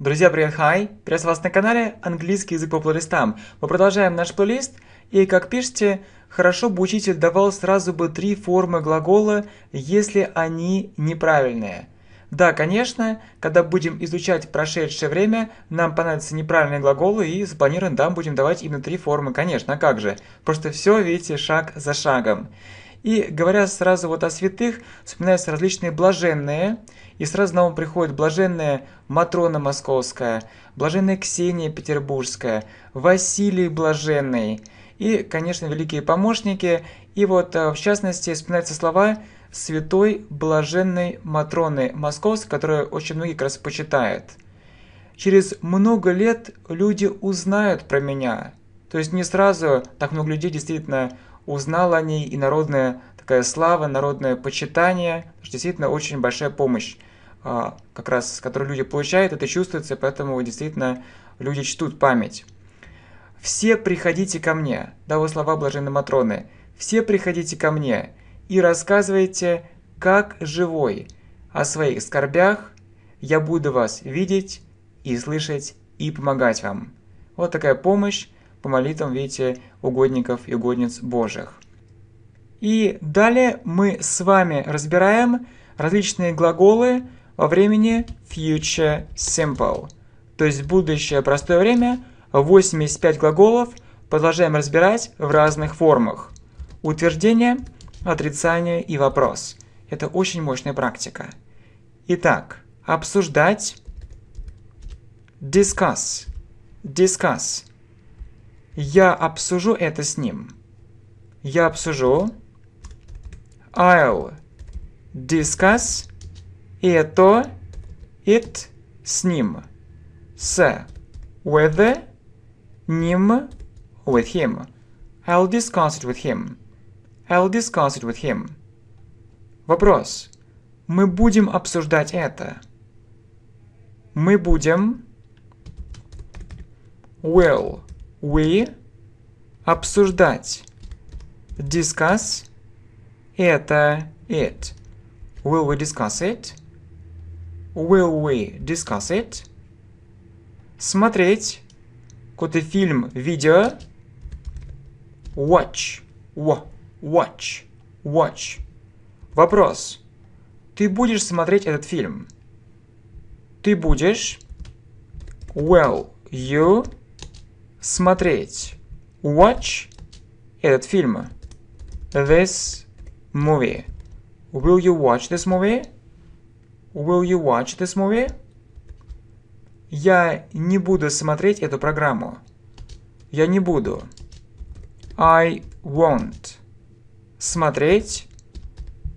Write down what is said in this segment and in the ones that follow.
Друзья, привет, хай! Приветствую вас на канале «Английский язык по плейлистам». Мы продолжаем наш плейлист, и, как пишете, хорошо бы учитель давал сразу бы три формы глагола, если они неправильные. Да, конечно, когда будем изучать прошедшее время, нам понадобятся неправильные глаголы, и запланирован, да, будем давать именно три формы, конечно, а как же. Просто все, видите, шаг за шагом. И говоря сразу вот о святых, вспоминаются различные блаженные, и сразу на ум приходит блаженная Матрона Московская, блаженная Ксения Петербургская, Василий Блаженный и, конечно, великие помощники. И вот, э, в частности, вспоминаются слова святой блаженной Матроны Московской, которую очень многие как раз почитают. «Через много лет люди узнают про меня». То есть не сразу так много людей действительно узнал о ней, и народная такая слава, народное почитание, что действительно очень большая помощь а, как раз, которые люди получают, это чувствуется, поэтому действительно люди чтут память. «Все приходите ко мне», да, вот слова блаженной Матроны, «все приходите ко мне и рассказывайте, как живой, о своих скорбях, я буду вас видеть и слышать и помогать вам». Вот такая помощь по молитвам, видите, угодников и угодниц Божьих. И далее мы с вами разбираем различные глаголы, во времени future simple, то есть будущее простое время, 85 глаголов продолжаем разбирать в разных формах. Утверждение, отрицание и вопрос. Это очень мощная практика. Итак, обсуждать, discuss, discuss. Я обсужу это с ним. Я обсужу. I'll discuss это, it с ним, с with, ним, with him. I'll discuss it with him. I'll discuss it with him. Вопрос. Мы будем обсуждать это. Мы будем will we обсуждать discuss это it. Will we discuss it? Will we discuss it? Смотреть. Какой-то фильм, видео. Watch. Watch. Watch. Вопрос. Ты будешь смотреть этот фильм? Ты будешь... Will you смотреть? Watch этот фильм. This movie. Will you watch this movie? Will you watch this movie? Я не буду смотреть эту программу. Я не буду. I won't. Смотреть.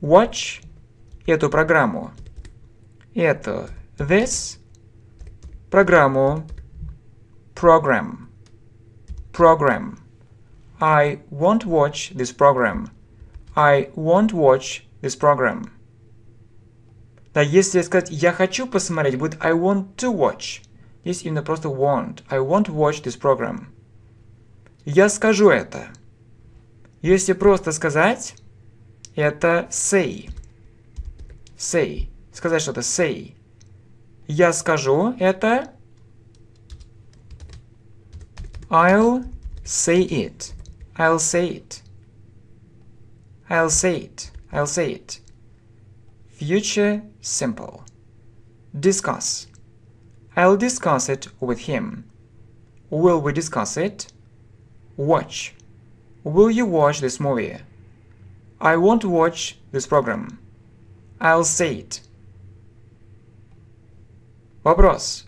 Watch. Эту программу. Это. This. Программу. Program. Program. I won't watch this program. I won't watch this program. Да, если сказать «я хочу посмотреть», будет «I want to watch». Здесь именно просто want. I want to watch this program. Я скажу это. Если просто сказать, это say. Say. Сказать что-то say. Я скажу это. I'll say it. I'll say it. I'll say it. I'll say it. Future simple. Discuss. I'll discuss it with him. Will we discuss it? Watch. Will you watch this movie? I won't watch this program. I'll say it. Вопрос.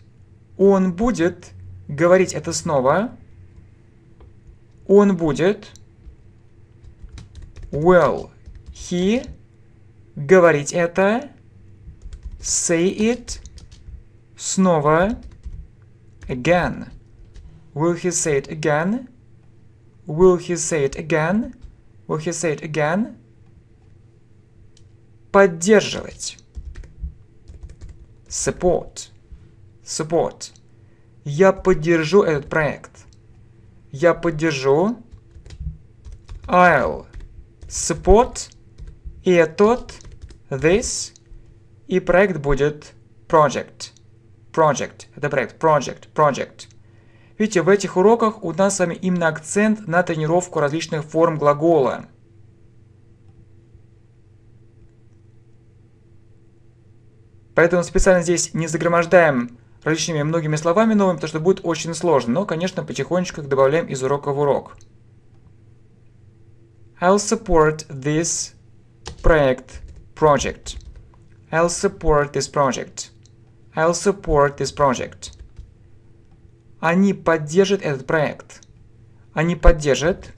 Он будет говорить это снова? Он будет... Will he говорить это? Say it снова again. Will he say it again? Will he say it again? Will he say it again? Поддерживать. Support. Support. Я поддержу этот проект. Я поддержу. I'll support этот this и проект будет project. Project. Это проект. Project. Project. Видите, в этих уроках у нас с вами именно акцент на тренировку различных форм глагола. Поэтому специально здесь не загромождаем различными многими словами новыми, потому что будет очень сложно. Но, конечно, потихонечку их добавляем из урока в урок. I'll support this project project. I'll support this project. I'll support this project. Они поддержат этот проект. Они поддержат.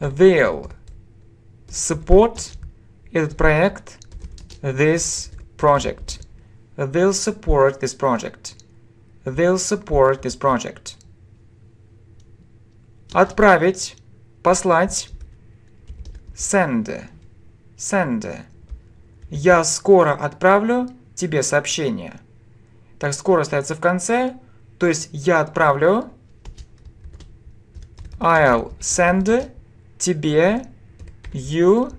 They'll support этот проект. This project. They'll support this project. They'll support this project. Отправить. Послать. Send. Send. Я скоро отправлю тебе сообщение. Так, скоро остается в конце. То есть я отправлю... I'll send тебе you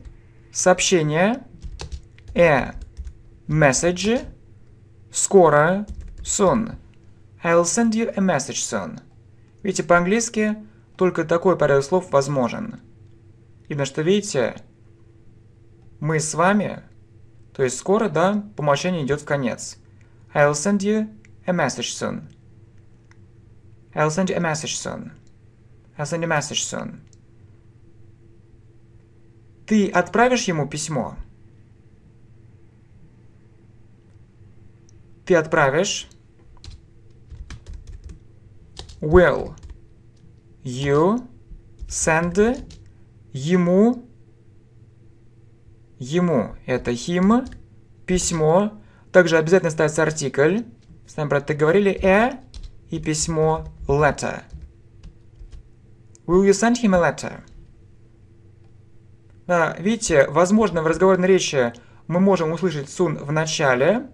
сообщение a message скоро soon. I'll send you a message soon. Видите, по-английски только такой порядок слов возможен. И что видите, мы с вами то есть скоро, да, по машине идет в конец. I'll send you a message soon. I'll send you a message soon. I'll send you a message soon. Ты отправишь ему письмо? Ты отправишь will you send ему Ему это him, письмо, также обязательно ставится артикль. С нами про это говорили э и письмо letter. Will you send him a letter? Да, видите, возможно, в разговорной речи мы можем услышать soon в начале,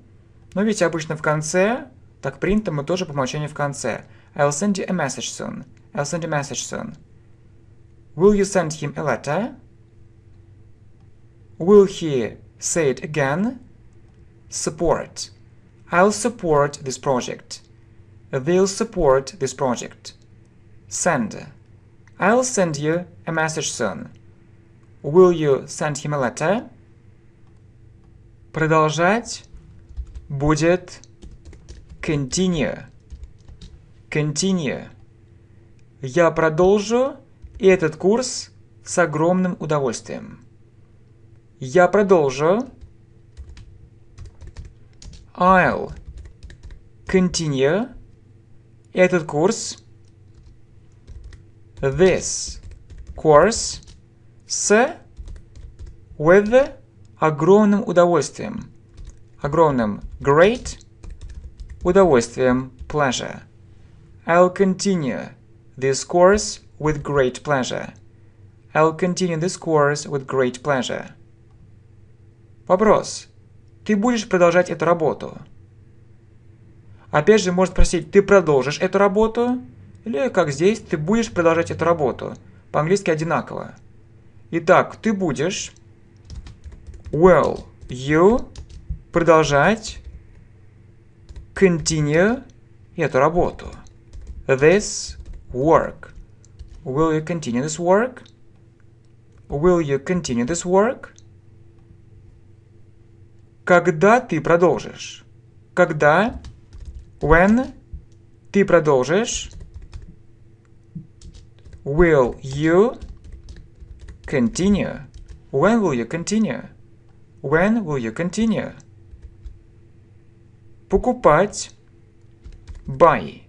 но видите, обычно в конце, так принято мы тоже по умолчанию в конце. I'll send you a message soon. I'll send you a message soon. Will you send him a letter? Will he say it again? Support. I'll support this project. They'll support this project. Send. I'll send you a message soon. Will you send him a letter? Продолжать будет continue. Continue. Я продолжу этот курс с огромным удовольствием. Я продолжу. I'll continue этот курс, this course с with огромным удовольствием, огромным great удовольствием pleasure. I'll continue this course with great pleasure. I'll continue this course with great pleasure. Вопрос. Ты будешь продолжать эту работу? Опять же, можно спросить, ты продолжишь эту работу? Или, как здесь, ты будешь продолжать эту работу? По-английски одинаково. Итак, ты будешь... Will you продолжать continue эту работу? This work. Will you continue this work? Will you continue this work? Когда ты продолжишь? Когда? When? Ты продолжишь? Will you continue? When will you continue? When will you continue? Покупать. Buy.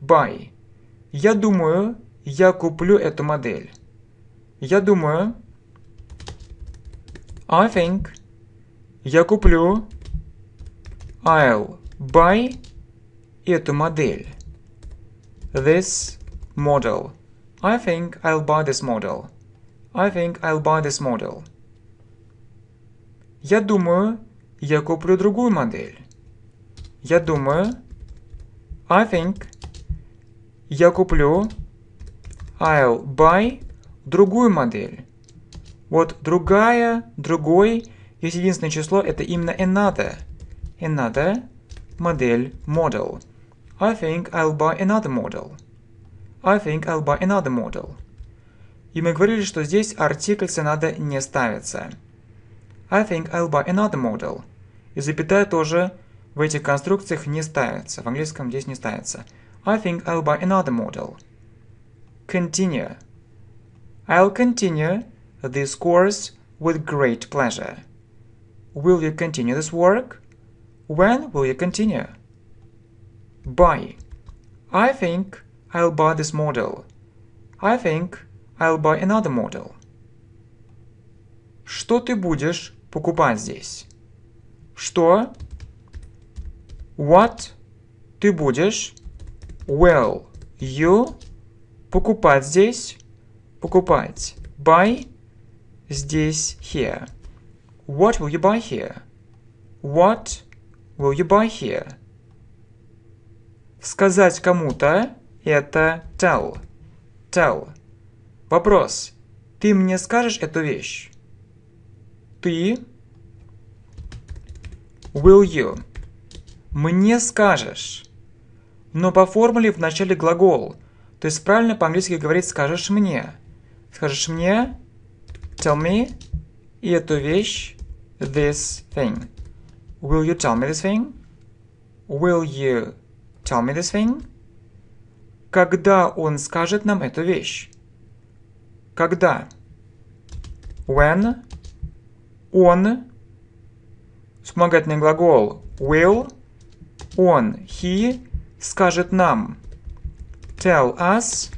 Buy. Я думаю, я куплю эту модель. Я думаю. I think я куплю I'll buy эту модель. This model. I think I'll buy this model. I think I'll buy this model. Я думаю, я куплю другую модель. Я думаю, I think я куплю I'll buy другую модель. Вот другая, другой Здесь единственное число это именно another. Another модель model. I think I'll buy another model. I think I'll buy another model. И мы говорили, что здесь артикль с another не ставится. I think I'll buy another model. И запятая тоже в этих конструкциях не ставится. В английском здесь не ставится. I think I'll buy another model. Continue. I'll continue this course with great pleasure. Will you continue this work? When will you continue? Buy. I think I'll buy this model. I think I'll buy another model. Что ты будешь покупать здесь? Что? What ты будешь? Well, you покупать здесь? Покупать. Buy здесь here. What will you buy here? What will you buy here? Сказать кому-то – это tell. Tell. Вопрос. Ты мне скажешь эту вещь? Ты will you мне скажешь. Но по формуле в начале глагол. То есть правильно по-английски говорить «скажешь мне». Скажешь мне, tell me, и эту вещь this thing? Will you tell me this thing? Will you tell me this thing? Когда он скажет нам эту вещь? Когда? When? Он. Вспомогательный глагол will. Он, he, скажет нам. Tell us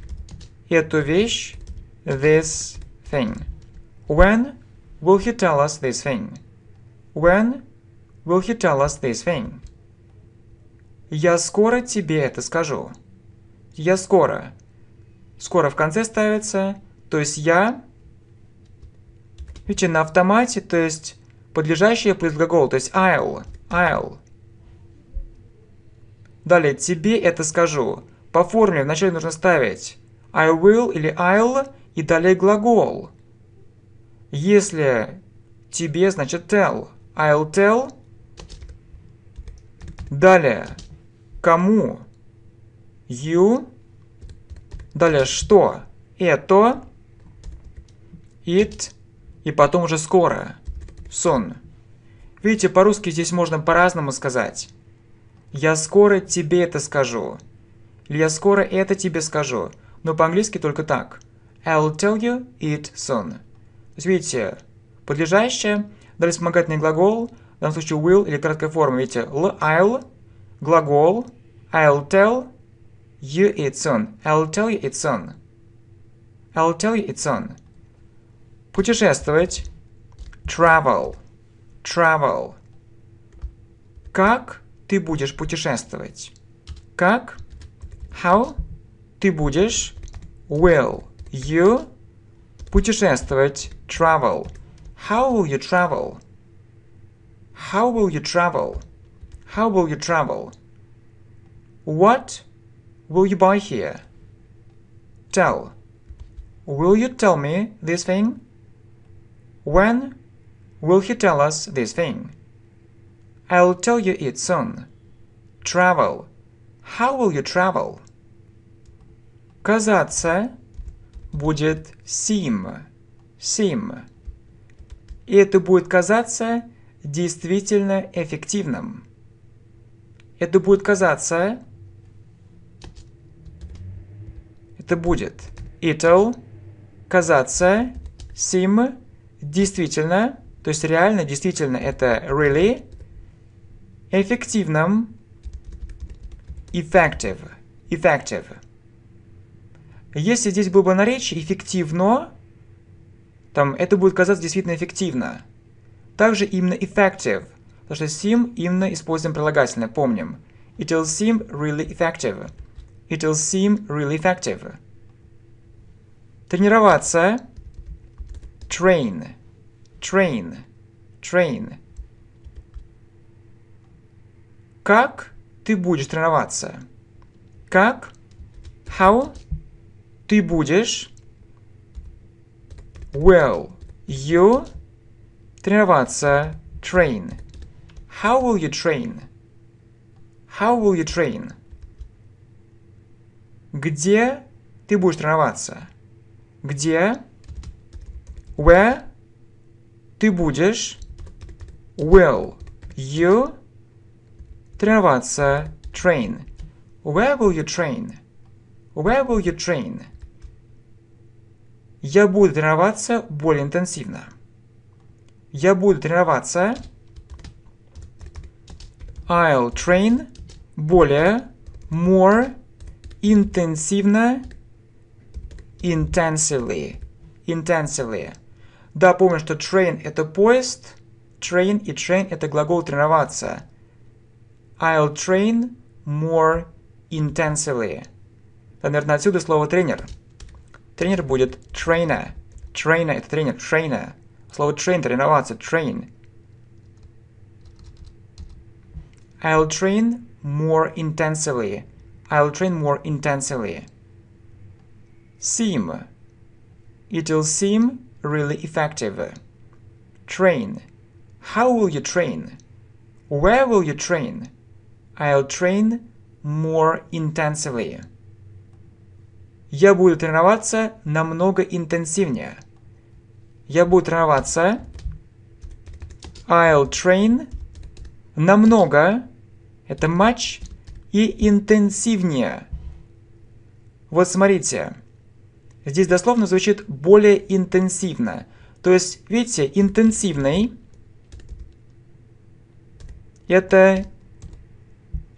эту вещь, this thing. When will he tell us this thing? When will he tell us this thing? Я скоро тебе это скажу. Я скоро. Скоро в конце ставится, то есть я... Видите, на автомате, то есть подлежащее предглагол, то есть I'll, I'll. Далее, тебе это скажу. По форме вначале нужно ставить I will или I'll и далее глагол. Если тебе, значит tell. I'll tell. Далее. Кому? You. Далее что? Это. It. И потом уже скоро. Soon. Видите, по-русски здесь можно по-разному сказать. Я скоро тебе это скажу. Или я скоро это тебе скажу. Но по-английски только так. I'll tell you it soon. То есть, видите, подлежащее Далее вспомогательный глагол, в данном случае will или краткая форма. Видите, l, I'll, глагол, I'll tell you it's on. I'll tell you it's on. I'll tell you it's on. Путешествовать. Travel. Travel. Как ты будешь путешествовать? Как? How? Ты будешь will you путешествовать travel. How will you travel? How will you travel? How will you travel? What will you buy here? Tell. Will you tell me this thing? When will he tell us this thing? I'll tell you it soon. Travel. How will you travel? Казаться будет seem. Seem. и это будет казаться действительно эффективным. Это будет казаться... Это будет. It'll казаться seem действительно, то есть реально, действительно, это really эффективным effective. Effective. Если здесь было бы наречие эффективно, там это будет казаться действительно эффективно. Также именно effective, потому что seem именно используем прилагательное, помним. It'll seem really effective. It'll seem really effective. Тренироваться. Train. Train. Train. Как ты будешь тренироваться? Как? How? Ты будешь Will you тренироваться train? How will you train? How will you train? Где ты будешь тренироваться? Где? Where ты будешь? Will you тренироваться train? Where will you train? Where will you train? Я буду тренироваться более интенсивно. Я буду тренироваться. I'll train более more интенсивно intensively. Intensively. Да, помню, что train это поезд. Train и train это глагол тренироваться. I'll train more intensively. Да, наверное, отсюда слово тренер. Тренер будет trainer. Trainer – это тренер, trainer. Слово train – тренироваться, train. I'll train more intensively. I'll train more intensively. Seem. It'll seem really effective. Train. How will you train? Where will you train? I'll train more intensively. я буду тренироваться намного интенсивнее. Я буду тренироваться. I'll train намного. Это матч. И интенсивнее. Вот смотрите. Здесь дословно звучит более интенсивно. То есть, видите, интенсивный. Это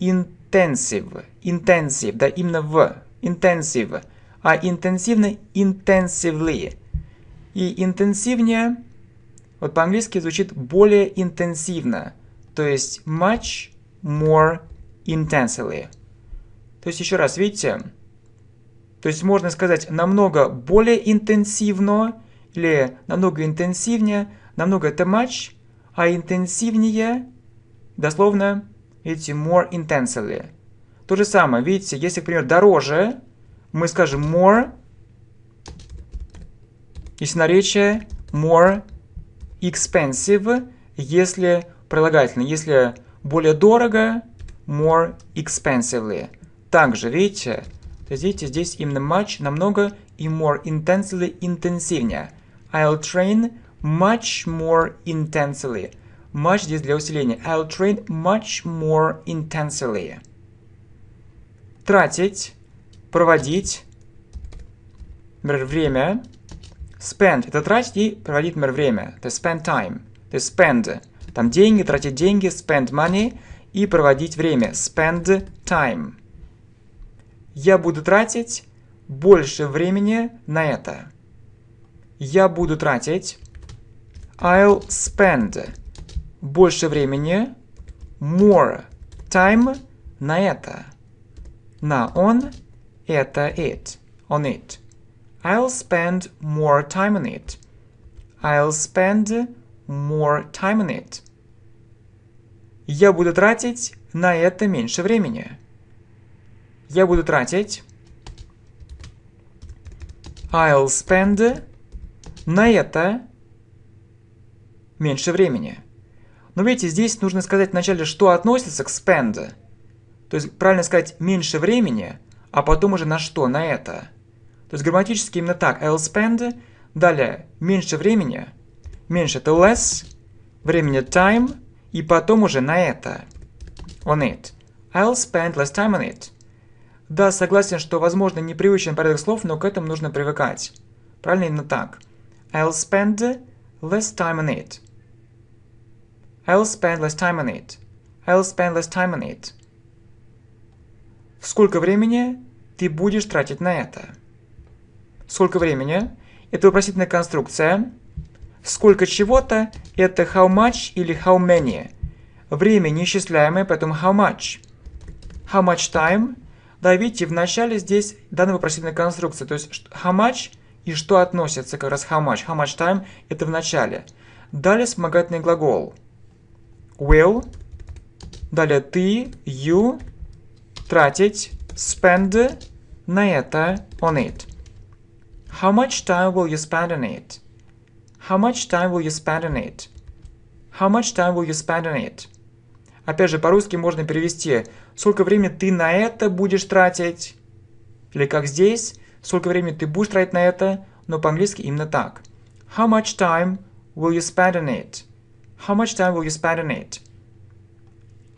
intensive. Intensive, да, именно в. Intensive а интенсивно intensively. И интенсивнее, вот по-английски звучит более интенсивно, то есть much more intensively. То есть еще раз, видите, то есть можно сказать намного более интенсивно или намного интенсивнее, намного это much, а интенсивнее, дословно, видите, more intensively. То же самое, видите, если, к примеру, дороже – мы скажем more, если наречие more expensive, если прилагательное, если более дорого, more expensively. Также, видите, видите, здесь именно much намного и more intensively интенсивнее. I'll train much more intensely. Much здесь для усиления. I'll train much more intensely. Тратить проводить, например, время. Spend – это тратить и проводить, например, время. Это spend time. Это spend. Там деньги, тратить деньги, spend money и проводить время. Spend time. Я буду тратить больше времени на это. Я буду тратить I'll spend больше времени more time на это. На он это it. On it. I'll spend more time on it. I'll spend more time on it. Я буду тратить на это меньше времени. Я буду тратить I'll spend на это меньше времени. Но видите, здесь нужно сказать вначале, что относится к spend. То есть правильно сказать меньше времени, а потом уже на что, на это. То есть грамматически именно так. I'll spend, далее меньше времени, меньше это less, времени time, и потом уже на это. On it. I'll spend less time on it. Да, согласен, что, возможно, непривычен порядок слов, но к этому нужно привыкать. Правильно именно так. I'll spend less time on it. I'll spend less time on it. I'll spend less time on it. Сколько времени ты будешь тратить на это? Сколько времени? Это вопросительная конструкция. Сколько чего-то – это how much или how many. Время неисчисляемое, поэтому how much. How much time? Да, видите, в начале здесь дана вопросительная конструкция. То есть how much и что относится как раз how much. How much time – это в начале. Далее вспомогательный глагол. Will. Далее ты, you, тратить spend на это on it. How much time will you spend on it? How much time will you spend on it? How much time will you spend on it? Опять же, по-русски можно перевести «Сколько времени ты на это будешь тратить?» Или как здесь «Сколько времени ты будешь тратить на это?» Но по-английски именно так. How much time will you spend on it? How much time will you spend on it?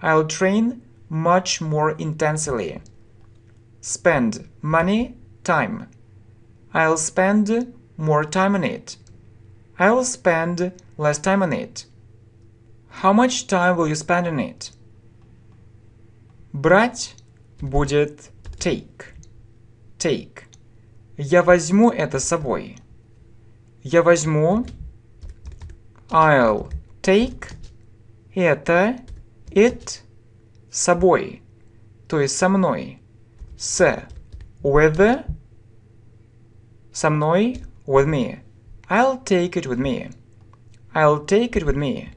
I'll train much more intensely. Spend money, time. I'll spend more time on it. I'll spend less time on it. How much time will you spend on it? Брать будет take. Take. Я возьму это с собой. Я возьму I'll take это it с собой, то есть со мной. С with со мной with me. I'll take it with me. I'll take it with me.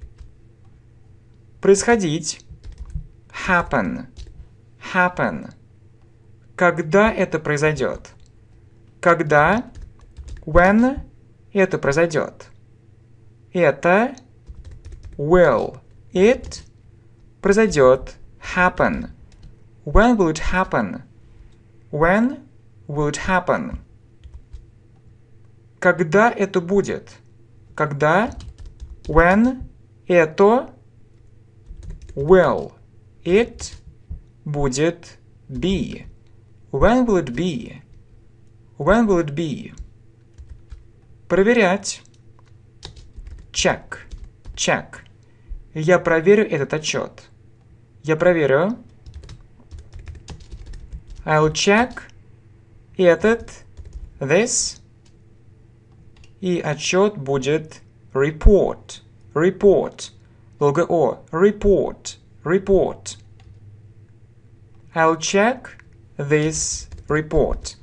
Происходить happen happen. Когда это произойдет? Когда when это произойдет? Это will it произойдет happen. When will it happen? When will it happen? Когда это будет? Когда? When это will it будет be? When will it be? When will it be? Проверять. Check. Check. Я проверю этот отчет. Я проверю. I'll check. И этот this. И отчет будет report. Report. Долго О. Report. Report. I'll check this report.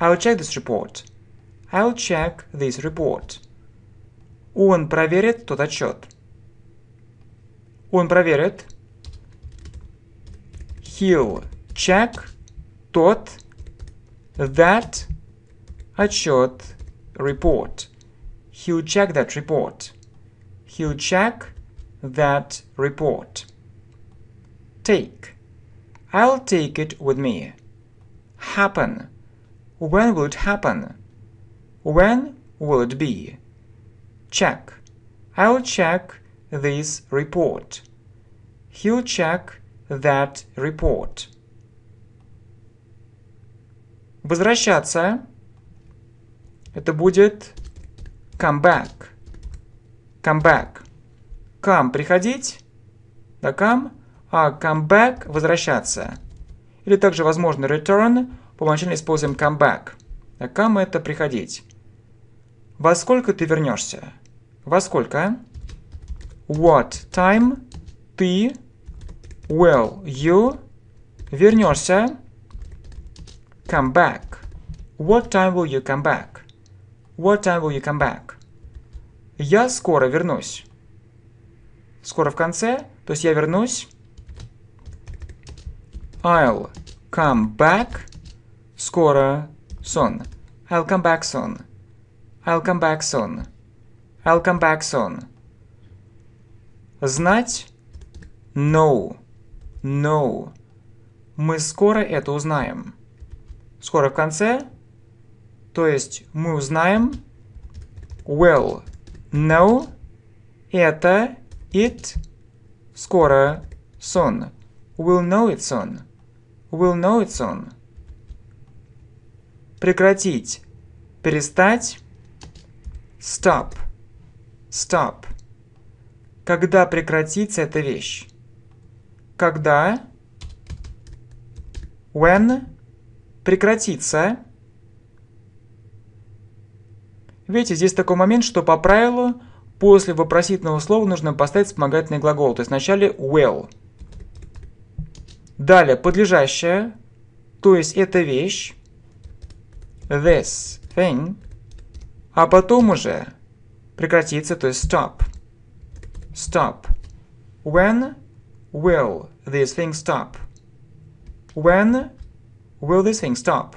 I'll check this report. I'll check this report. Он проверит тот отчет. Он проверит he'll check тот that отчет report. He'll check that report. He'll check that report. Take. I'll take it with me. Happen. When will it happen? When will it be? Check. I'll check this report. He'll check that report. Возвращаться. Это будет come back. Come back. Come – приходить. Да, come. А come back – возвращаться. Или также возможно return. Помочально используем come back. Да, come – это приходить. Во сколько ты вернешься? Во сколько? What time ты Will you вернешься? Come back. What time will you come back? What time will you come back? Я скоро вернусь. Скоро в конце, то есть я вернусь. I'll come back скоро soon. I'll come back soon. I'll come back soon. I'll come back soon. Знать know. No. Мы скоро это узнаем. Скоро в конце. То есть мы узнаем. Well. No. Это it. Скоро. Soon. We'll know it soon. We'll know it soon. Прекратить. Перестать. Stop. Stop. Когда прекратится эта вещь? когда when прекратится. Видите, здесь такой момент, что по правилу после вопросительного слова нужно поставить вспомогательный глагол. То есть вначале will. Далее, подлежащее, то есть эта вещь, this thing, а потом уже прекратится, то есть stop. Stop. When will this thing stop? When will this thing stop?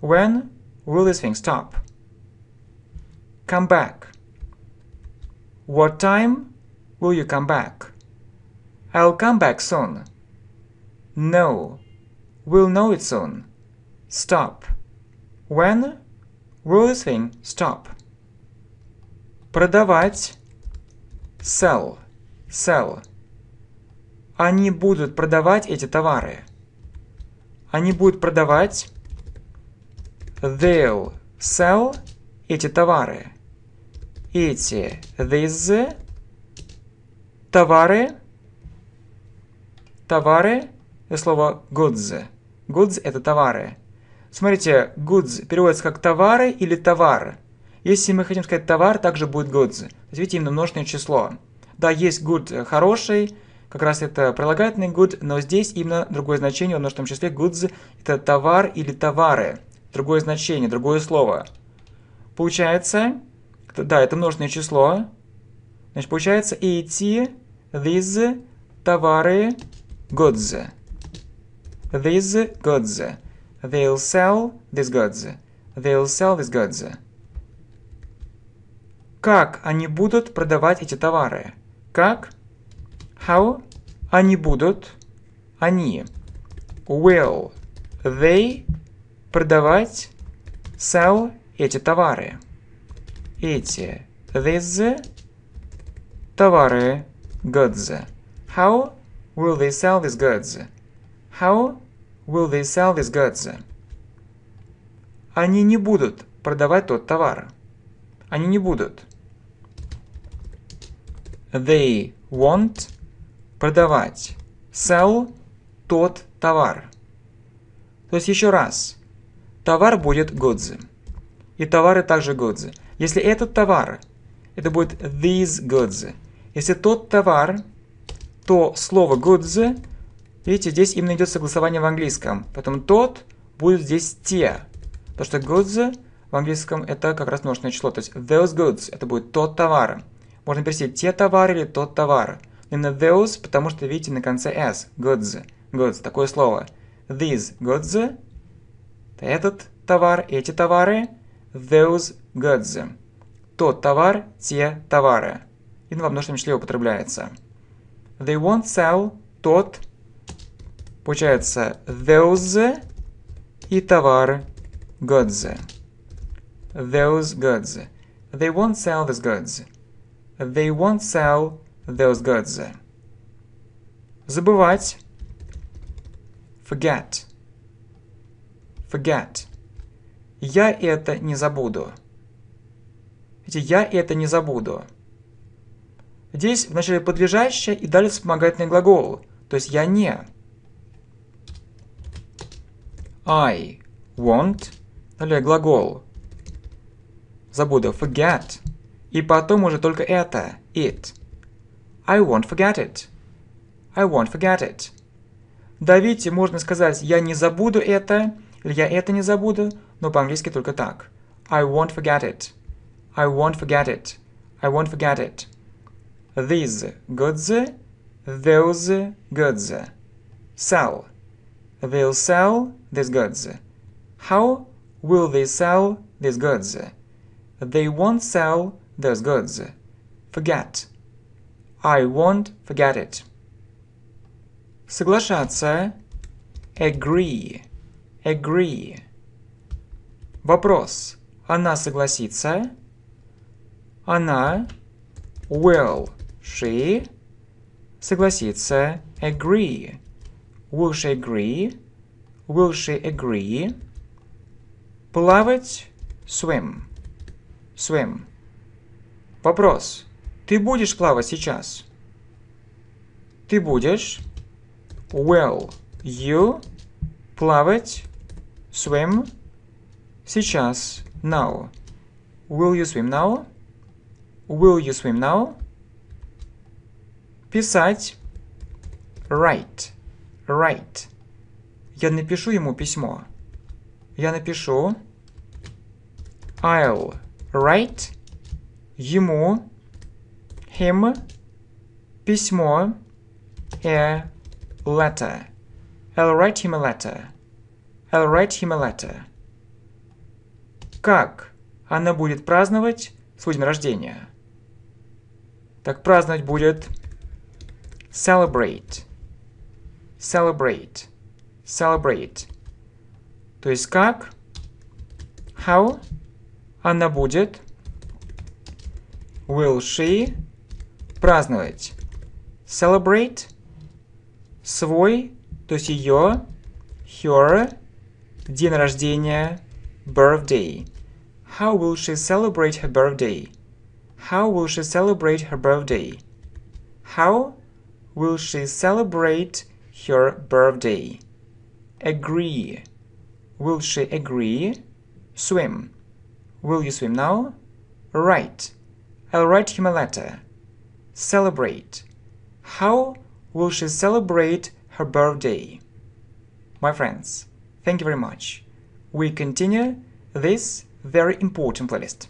When will this thing stop? Come back. What time will you come back? I'll come back soon. No. We'll know it soon. Stop. When will this thing stop? Продавать. Sell. Sell. они будут продавать эти товары. Они будут продавать they'll sell эти товары. Эти these товары товары и слово goods. Goods это товары. Смотрите, goods переводится как товары или товар. Если мы хотим сказать товар, также будет goods. То видите, именно множественное число. Да, есть good хороший, как раз это прилагательный good, но здесь именно другое значение В множественном числе goods – это товар или товары. Другое значение, другое слово. Получается, да, это множественное число. Значит, получается эти, these, товары, goods. These goods. They'll sell these goods. They'll sell these goods. Как они будут продавать эти товары? Как? How они будут, они, will they продавать, sell эти товары. Эти, these, товары, goods. How will they sell these goods? How will they sell these goods? Они не будут продавать тот товар. Они не будут. They won't продавать. Sell тот товар. То есть еще раз. Товар будет goods. И товары также goods. Если этот товар, это будет these goods. Если тот товар, то слово goods, видите, здесь именно идет согласование в английском. Поэтому тот будет здесь те. Потому что goods в английском это как раз множественное число. То есть those goods, это будет тот товар. Можно перевести те товары или тот товар those, потому что видите на конце s, goods, goods, такое слово. These goods, этот товар, эти товары, those goods, тот товар, те товары. И во множественном числе употребляется. They won't sell, тот, получается those и товар goods. Those goods. They won't sell these goods. They won't sell Those Deusgötze. Забывать. Forget. Forget. Я это не забуду. Видите, я это не забуду. Здесь вначале подлежащее и далее вспомогательный глагол, то есть я не. I won't, далее глагол. Забуду forget. И потом уже только это, it. I won't forget it. I won't forget it. Давите можно сказать, я не забуду это, или я это не забуду, но по-английски только так. I won't forget it. I won't forget it. I won't forget it. These goods, those goods. Sell. They'll sell these goods. How will they sell these goods? They won't sell those goods. Forget. I won't forget it. Соглашаться. Agree. Agree. Вопрос. Она согласится? Она will she согласится agree. Will she agree? Will she agree? Плавать swim. Swim. Вопрос. Ты будешь плавать сейчас? Ты будешь? Will you плавать? Swim? Сейчас. Now. Will you swim now? Will you swim now? Писать. Write. Write. Я напишу ему письмо. Я напишу. I'll write ему him – письмо, a letter. I'll write him a letter. I'll write him a letter. Как она будет праздновать свой день рождения? Так праздновать будет celebrate. Celebrate. Celebrate. То есть как? How она будет? Will she праздновать. Celebrate – свой, то есть ее, her – день рождения, birthday. How will she celebrate her birthday? How will she celebrate her birthday? How will she celebrate her birthday? Agree. Will she agree? Swim. Will you swim now? Write. I'll write him a letter. Celebrate. How will she celebrate her birthday? My friends, thank you very much. We continue this very important playlist.